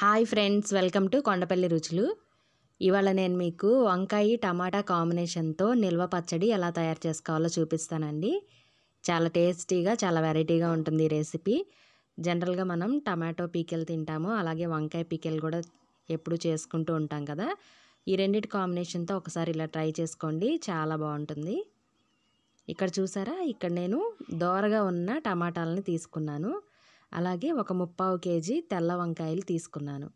hi friends welcome to Kondapalli రుచులు ఇవాళ నేను మీకు వంకాయ టమాటా కాంబినేషన్తో నిల్వ పచ్చడి ఎలా తయారు చేసుకోవాలో చూపిస్తానండి చాలా టేస్టీగా చాలా వెరైటీగా ఉంటుంది ఈ రెసిపీ జనరల్గా మనం టమాటో పీకెలు తింటాము అలాగే వంకాయ పీకెలు కూడా ఎప్పుడు చేసుకుంటూ ఉంటాం కదా ఈ రెండింటి కాంబినేషన్తో ఒకసారి ఇలా ట్రై చేసుకోండి చాలా బాగుంటుంది ఇక్కడ చూసారా ఇక్కడ నేను దోరగా ఉన్న టమాటాలని తీసుకున్నాను అలాగే ఒక ముప్పావు కేజీ తెల్ల వంకాయలు తీసుకున్నాను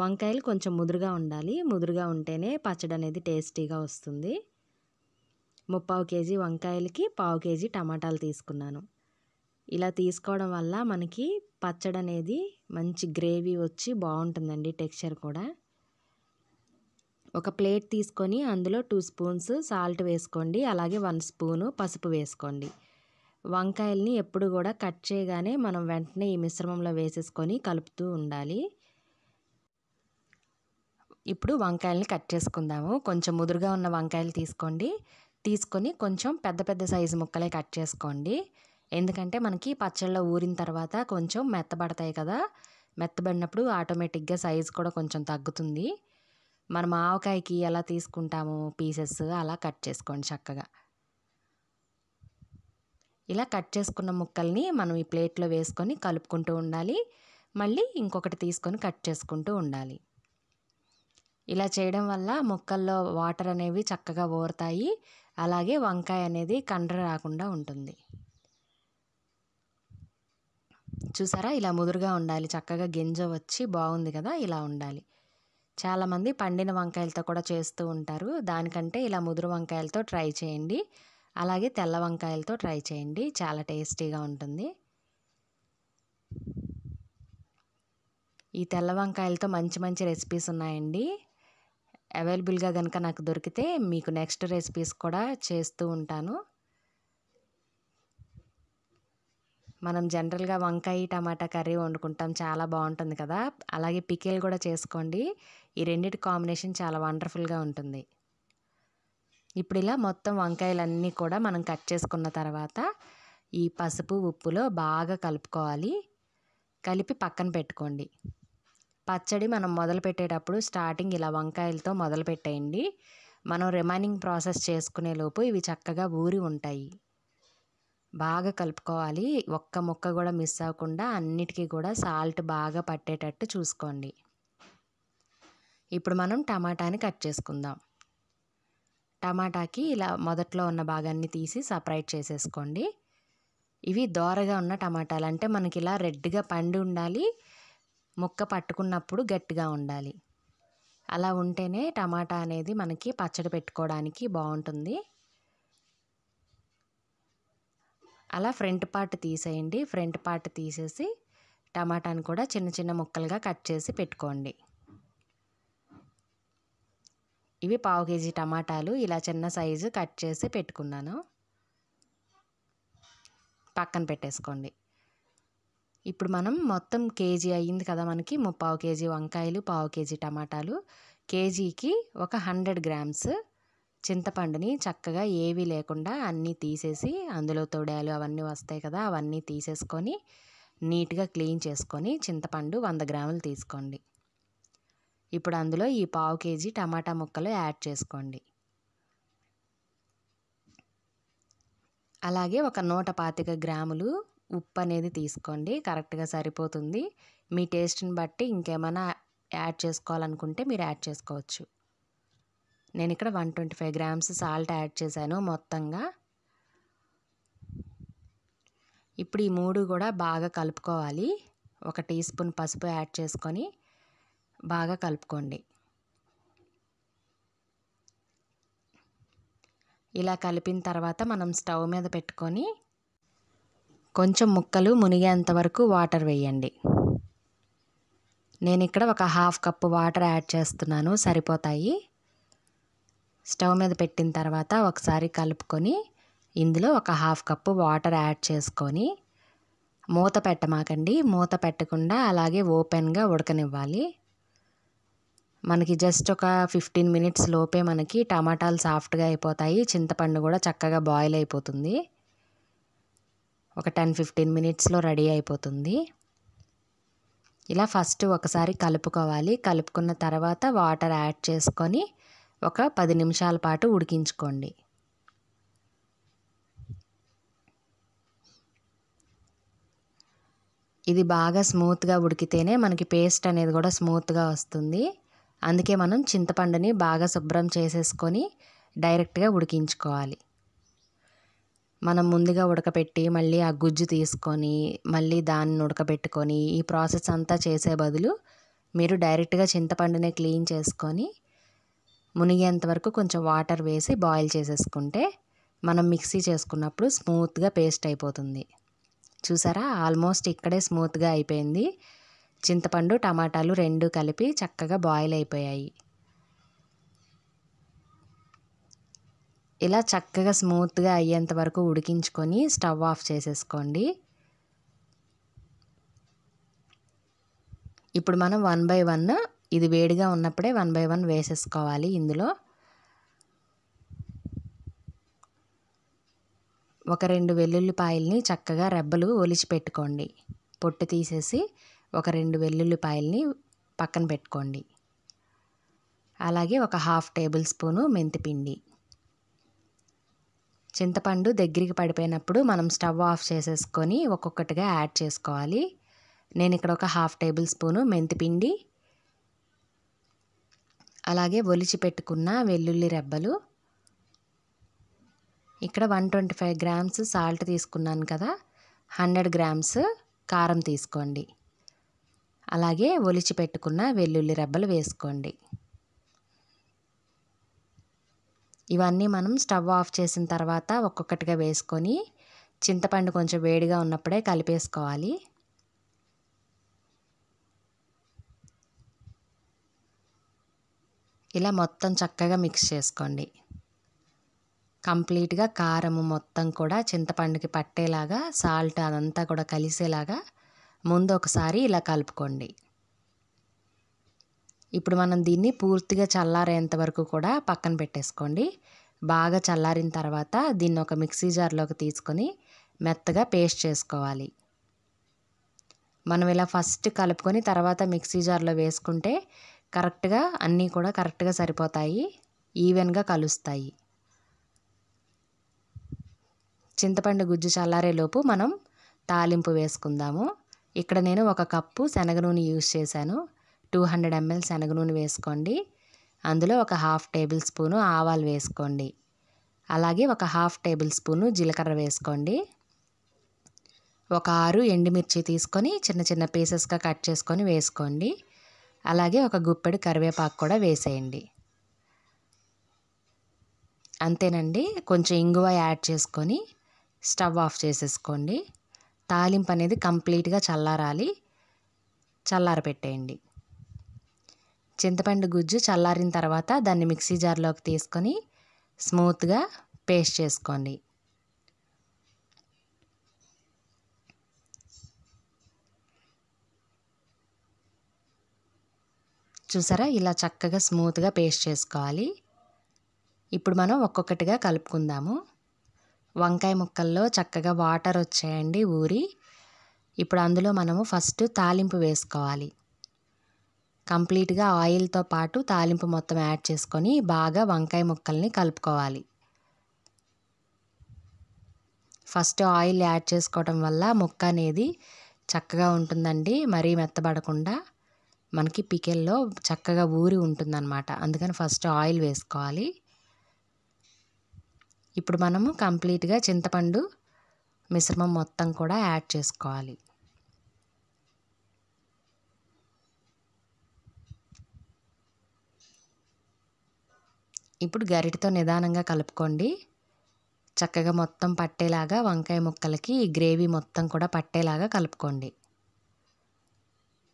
వంకాయలు కొంచెం ముదురుగా ఉండాలి ముదురుగా ఉంటేనే పచ్చడి అనేది టేస్టీగా వస్తుంది ముప్పావు కేజీ వంకాయలకి పావు కేజీ టమాటాలు తీసుకున్నాను ఇలా తీసుకోవడం వల్ల మనకి పచ్చడి అనేది మంచి గ్రేవీ వచ్చి బాగుంటుందండి టెక్స్చర్ కూడా ఒక ప్లేట్ తీసుకొని అందులో టూ స్పూన్స్ సాల్ట్ వేసుకోండి అలాగే వన్ స్పూను పసుపు వేసుకోండి వంకాయల్ని ఎప్పుడు కూడా కట్ చేయగానే మనం వెంటనే ఈ మిశ్రమంలో వేసేసుకొని కలుపుతూ ఉండాలి ఇప్పుడు వంకాయల్ని కట్ చేసుకుందాము కొంచెం ముదురుగా ఉన్న వంకాయలు తీసుకోండి తీసుకొని కొంచెం పెద్ద పెద్ద సైజు ముక్కలే కట్ చేసుకోండి ఎందుకంటే మనకి పచ్చళ్ళలో ఊరిన తర్వాత కొంచెం మెత్తబడతాయి కదా మెత్తబడినప్పుడు ఆటోమేటిక్గా సైజు కూడా కొంచెం తగ్గుతుంది మనం ఆవకాయకి ఎలా తీసుకుంటాము పీసెస్ అలా కట్ చేసుకోండి చక్కగా ఇలా కట్ చేసుకున్న ముక్కల్ని మనం ఈ ప్లేట్లో వేసుకొని కలుపుకుంటూ ఉండాలి మళ్ళీ ఇంకొకటి తీసుకొని కట్ చేసుకుంటూ ఉండాలి ఇలా చేయడం వల్ల ముక్కల్లో వాటర్ అనేవి చక్కగా ఊరుతాయి అలాగే వంకాయ అనేది కండ్ర రాకుండా ఉంటుంది చూసారా ఇలా ముదురుగా ఉండాలి చక్కగా గింజ వచ్చి బాగుంది కదా ఇలా ఉండాలి చాలామంది పండిన వంకాయలతో కూడా చేస్తూ ఉంటారు దానికంటే ఇలా ముదురు వంకాయలతో ట్రై చేయండి అలాగే తెల్ల వంకాయలతో ట్రై చేయండి చాలా టేస్టీగా ఉంటుంది ఈ తెల్ల వంకాయలతో మంచి మంచి రెసిపీస్ ఉన్నాయండి అవైలబుల్గా కనుక నాకు దొరికితే మీకు నెక్స్ట్ రెసిపీస్ కూడా చేస్తూ ఉంటాను మనం జనరల్గా వంకాయ టమాటా కర్రీ వండుకుంటాం చాలా బాగుంటుంది కదా అలాగే పికిల్ కూడా చేసుకోండి ఈ రెండింటి కాంబినేషన్ చాలా వండర్ఫుల్గా ఉంటుంది ఇప్పుడు ఇలా మొత్తం వంకాయలన్నీ కూడా మనం కట్ చేసుకున్న తర్వాత ఈ పసుపు ఉప్పులో బాగా కలుపుకోవాలి కలిపి పక్కన పెట్టుకోండి పచ్చడి మనం మొదలు పెట్టేటప్పుడు స్టార్టింగ్ ఇలా వంకాయలతో మొదలు పెట్టేయండి మనం రిమైనింగ్ ప్రాసెస్ చేసుకునే లోపు ఇవి చక్కగా ఊరి ఉంటాయి బాగా కలుపుకోవాలి ఒక్క ముక్క కూడా మిస్ అవ్వకుండా అన్నిటికీ కూడా సాల్ట్ బాగా పట్టేటట్టు చూసుకోండి ఇప్పుడు మనం టమాటాని కట్ చేసుకుందాం టమాటాకి ఇలా మొదట్లో ఉన్న భాగాన్ని తీసి సపరేట్ చేసేసుకోండి ఇవి దోరగా ఉన్న టమాటాలు అంటే మనకి ఇలా రెడ్గా పండి ఉండాలి ముక్క పట్టుకున్నప్పుడు గట్టిగా ఉండాలి అలా ఉంటేనే టమాటా అనేది మనకి పచ్చడి పెట్టుకోవడానికి బాగుంటుంది అలా ఫ్రంట్ పార్ట్ తీసేయండి ఫ్రంట్ పార్ట్ తీసేసి టమాటాను కూడా చిన్న చిన్న ముక్కలుగా కట్ చేసి పెట్టుకోండి ఇవి పావు కేజీ టమాటాలు ఇలా చిన్న సైజు కట్ చేసి పెట్టుకున్నాను పక్కన పెట్టేసుకోండి ఇప్పుడు మనం మొత్తం కేజీ అయ్యింది కదా మనకి ముప్పావు కేజీ వంకాయలు పావు కేజీ టమాటాలు కేజీకి ఒక హండ్రెడ్ గ్రామ్స్ చింతపండుని చక్కగా ఏవి లేకుండా అన్నీ తీసేసి అందులో తొడాలు అవన్నీ వస్తాయి కదా అవన్నీ తీసేసుకొని నీట్గా క్లీన్ చేసుకొని చింతపండు వంద గ్రాములు తీసుకోండి ఇప్పుడు అందులో ఈ పావు కేజీ టమాటా ముక్కలు యాడ్ చేసుకోండి అలాగే ఒక నూట పాతిక గ్రాములు ఉప్పు అనేది తీసుకోండి కరెక్ట్గా సరిపోతుంది మీ టేస్ట్ని బట్టి ఇంకేమైనా యాడ్ చేసుకోవాలనుకుంటే మీరు యాడ్ చేసుకోవచ్చు నేను ఇక్కడ one twenty five grams salt add చేశాను మొత్తంగా ఇప్పుడు ఈ మూడు కూడా బాగా కలుపుకోవాలి ఒక టీ స్పూన్ పసుపు యాడ్ చేసుకొని బాగా కలుపుకోండి ఇలా కలిపిన తర్వాత మనం స్టవ్ మీద పెట్టుకొని కొంచెం ముక్కలు మునిగేంత వరకు వాటర్ వేయండి నేను ఇక్కడ ఒక హాఫ్ కప్పు వాటర్ యాడ్ చేస్తున్నాను సరిపోతాయి స్టవ్ మీద పెట్టిన తర్వాత ఒకసారి కలుపుకొని ఇందులో ఒక హాఫ్ కప్పు వాటర్ యాడ్ చేసుకొని మూత పెట్టమాకండి మూత పెట్టకుండా అలాగే ఓపెన్గా ఉడకనివ్వాలి మనకి జస్ట్ ఒక ఫిఫ్టీన్ మినిట్స్ లోపే మనకి టమాటాలు సాఫ్ట్గా అయిపోతాయి చింతపండు కూడా చక్కగా బాయిల్ అయిపోతుంది ఒక టెన్ ఫిఫ్టీన్ మినిట్స్లో రెడీ అయిపోతుంది ఇలా ఫస్ట్ ఒకసారి కలుపుకోవాలి కలుపుకున్న తర్వాత వాటర్ యాడ్ చేసుకొని ఒక పది నిమిషాల పాటు ఉడికించుకోండి ఇది బాగా స్మూత్గా ఉడికితేనే మనకి పేస్ట్ అనేది కూడా స్మూత్గా వస్తుంది అందుకే మనం చింతపండుని బాగా శుభ్రం చేసేసుకొని డైరెక్ట్గా ఉడికించుకోవాలి మనం ముందుగా ఉడకపెట్టి మళ్ళీ ఆ గుజ్జు తీసుకొని మళ్ళీ దాన్ని ఉడకబెట్టుకొని ఈ ప్రాసెస్ అంతా చేసే బదులు మీరు డైరెక్ట్గా చింతపండునే క్లీన్ చేసుకొని మునిగేంత వరకు కొంచెం వాటర్ వేసి బాయిల్ చేసేసుకుంటే మనం మిక్సీ చేసుకున్నప్పుడు స్మూత్గా పేస్ట్ అయిపోతుంది చూసారా ఆల్మోస్ట్ ఇక్కడే స్మూత్గా అయిపోయింది చింతపండు టమాటాలు రెండు కలిపి చక్కగా బాయిల్ అయిపోయాయి ఇలా చక్కగా స్మూత్గా అయ్యేంత వరకు ఉడికించుకొని స్టవ్ ఆఫ్ చేసేసుకోండి ఇప్పుడు మనం వన్ బై వన్ ఇది వేడిగా ఉన్నప్పుడే వన్ బై వన్ వేసేసుకోవాలి ఇందులో ఒక రెండు వెల్లుల్లిపాయల్ని చక్కగా రెబ్బలు ఒలిచి పెట్టుకోండి పొట్టు తీసేసి ఒక రెండు వెల్లుల్లిపాయల్ని పక్కన పెట్టుకోండి అలాగే ఒక హాఫ్ టేబుల్ స్పూను మెంతిపిండి చింతపండు దగ్గరికి పడిపోయినప్పుడు మనం స్టవ్ ఆఫ్ చేసేసుకొని ఒక్కొక్కటిగా యాడ్ చేసుకోవాలి నేను ఇక్కడ ఒక హాఫ్ టేబుల్ స్పూను మెంతిపిండి అలాగే ఒలిచి పెట్టుకున్న వెల్లుల్లి రెబ్బలు ఇక్కడ one twenty five grams salt తీసుకున్నాను కదా హండ్రెడ్ గ్రామ్స్ కారం తీసుకోండి అలాగే ఒలిచి పెట్టుకున్న వెల్లుల్లి రెబ్బలు వేసుకోండి ఇవన్నీ మనం స్టవ్ ఆఫ్ చేసిన తర్వాత ఒక్కొక్కటిగా వేసుకొని చింతపండు కొంచెం వేడిగా ఉన్నప్పుడే కలిపేసుకోవాలి ఇలా మొత్తం చక్కగా మిక్స్ చేసుకోండి కంప్లీట్గా కారము మొత్తం కూడా చింతపండుకి పట్టేలాగా సాల్ట్ అదంతా కూడా కలిసేలాగా ముందు ఒకసారి ఇలా కలుపుకోండి ఇప్పుడు మనం దీన్ని పూర్తిగా చల్లారేంత వరకు కూడా పక్కన పెట్టేసుకోండి బాగా చల్లారిన తర్వాత దీన్ని ఒక మిక్సీ జార్లోకి తీసుకొని మెత్తగా పేస్ట్ చేసుకోవాలి మనం ఇలా ఫస్ట్ కలుపుకొని తర్వాత మిక్సీ జార్లో వేసుకుంటే కరెక్ట్గా అన్నీ కూడా కరెక్ట్గా సరిపోతాయి ఈవెన్గా కలుస్తాయి చింతపండు గుజ్జు చల్లారేలోపు మనం తాలింపు వేసుకుందాము ఇక్కడ నేను ఒక కప్పు శనగ నూనె యూజ్ చేశాను టూ హండ్రెడ్ ఎంఎల్ శనగ నూనె వేసుకోండి అందులో ఒక హాఫ్ టేబుల్ స్పూను ఆవాలు వేసుకోండి అలాగే ఒక హాఫ్ టేబుల్ స్పూను జీలకర్ర వేసుకోండి ఒక ఆరు ఎండుమిర్చి తీసుకొని చిన్న చిన్న పీసెస్గా కట్ చేసుకొని వేసుకోండి అలాగే ఒక గుప్పెడు కరివేపాకు కూడా వేసేయండి అంతేనండి కొంచెం ఇంగువ యాడ్ చేసుకొని స్టవ్ ఆఫ్ చేసేసుకోండి తాలింపు అనేది కంప్లీట్గా చల్లారాలి పెట్టేయండి చింతపండు గుజ్జు చల్లారిన తర్వాత దాన్ని మిక్సీ జార్లోకి తీసుకొని స్మూత్గా పేస్ట్ చేసుకోండి చూసారా ఇలా చక్కగా స్మూత్గా పేస్ట్ చేసుకోవాలి ఇప్పుడు మనం ఒక్కొక్కటిగా కలుపుకుందాము వంకాయ ముక్కల్లో చక్కగా వాటర్ వచ్చాయండి ఊరి ఇప్పుడు అందులో మనము ఫస్ట్ తాలింపు వేసుకోవాలి కంప్లీట్గా ఆయిల్తో పాటు తాలింపు మొత్తం యాడ్ చేసుకొని బాగా వంకాయ ముక్కల్ని కలుపుకోవాలి ఫస్ట్ ఆయిల్ యాడ్ చేసుకోవడం వల్ల ముక్క అనేది చక్కగా ఉంటుందండి మరీ మెత్తబడకుండా మనకి పికెల్లో చక్కగా ఊరి ఉంటుందన్నమాట అందుకని ఫస్ట్ ఆయిల్ వేసుకోవాలి ఇప్పుడు మనము కంప్లీట్గా చింతపండు మిశ్రమం మొత్తం కూడా యాడ్ చేసుకోవాలి ఇప్పుడు గరిటతో నిదానంగా కలుపుకోండి చక్కగా మొత్తం పట్టేలాగా వంకాయ ముక్కలకి ఈ గ్రేవీ మొత్తం కూడా పట్టేలాగా కలుపుకోండి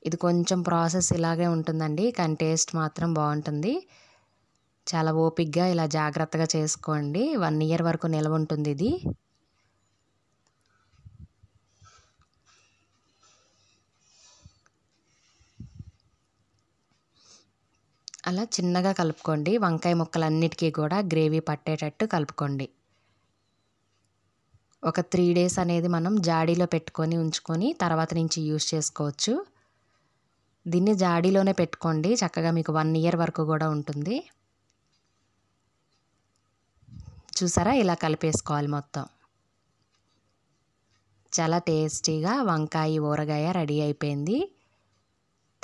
ఇది కొంచెం ప్రాసెస్ ఇలాగే ఉంటుందండి కానీ టేస్ట్ మాత్రం బాగుంటుంది చాలా ఓపిగ్గా ఇలా జాగ్రత్తగా చేసుకోండి వన్ ఇయర్ వరకు నిల్వ ఉంటుంది ఇది అలా చిన్నగా కలుపుకోండి వంకాయ ముక్కలన్నిటికీ కూడా గ్రేవీ పట్టేటట్టు కలుపుకోండి ఒక త్రీ డేస్ అనేది మనం జాడీలో పెట్టుకొని ఉంచుకొని తర్వాత నుంచి యూజ్ చేసుకోవచ్చు దీన్ని జాడీలోనే పెట్టుకోండి చక్కగా మీకు వన్ ఇయర్ వరకు కూడా ఉంటుంది చూసారా ఇలా కలిపేసుకోవాలి మొత్తం చాలా టేస్టీగా వంకాయ ఊరగాయ రెడీ అయిపోయింది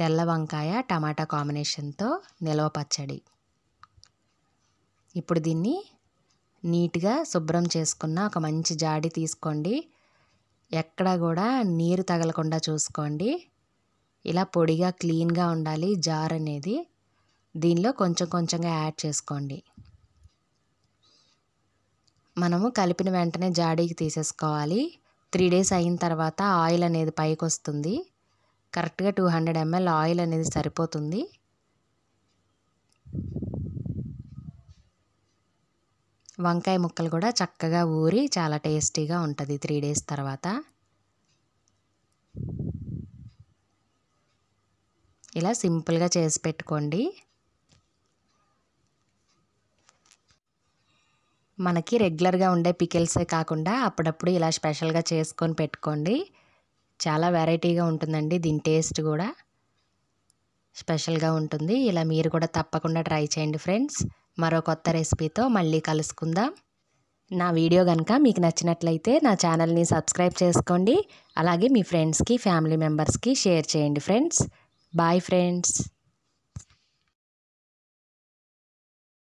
తెల్ల వంకాయ టమాటా కాంబినేషన్తో నిలవ పచ్చడి ఇప్పుడు దీన్ని నీట్గా శుభ్రం చేసుకున్న ఒక మంచి జాడి తీసుకోండి ఎక్కడ కూడా నీరు తగలకుండా చూసుకోండి ఇలా పొడిగా క్లీన్గా ఉండాలి జార్ అనేది దీనిలో కొంచెం కొంచెంగా యాడ్ చేసుకోండి మనము కలిపిన వెంటనే జాడీకి తీసేసుకోవాలి త్రీ డేస్ అయిన తర్వాత ఆయిల్ అనేది పైకి వస్తుంది కరెక్ట్గా టూ హండ్రెడ్ ఎంఎల్ ఆయిల్ అనేది సరిపోతుంది వంకాయ ముక్కలు కూడా చక్కగా ఊరి చాలా టేస్టీగా ఉంటుంది త్రీ డేస్ తర్వాత ఇలా సింపుల్గా చేసి పెట్టుకోండి మనకి రెగ్యులర్గా ఉండే పికిల్సే కాకుండా అప్పుడప్పుడు ఇలా స్పెషల్గా చేసుకొని పెట్టుకోండి చాలా వెరైటీగా ఉంటుందండి దీని టేస్ట్ కూడా స్పెషల్గా ఉంటుంది ఇలా మీరు కూడా తప్పకుండా ట్రై చేయండి ఫ్రెండ్స్ మరో కొత్త రెసిపీతో మళ్ళీ కలుసుకుందాం నా వీడియో కనుక మీకు నచ్చినట్లయితే నా ఛానల్ని సబ్స్క్రైబ్ చేసుకోండి అలాగే మీ ఫ్రెండ్స్కి ఫ్యామిలీ మెంబర్స్కి షేర్ చేయండి ఫ్రెండ్స్ బాయ్ ఫ్రెండ్స్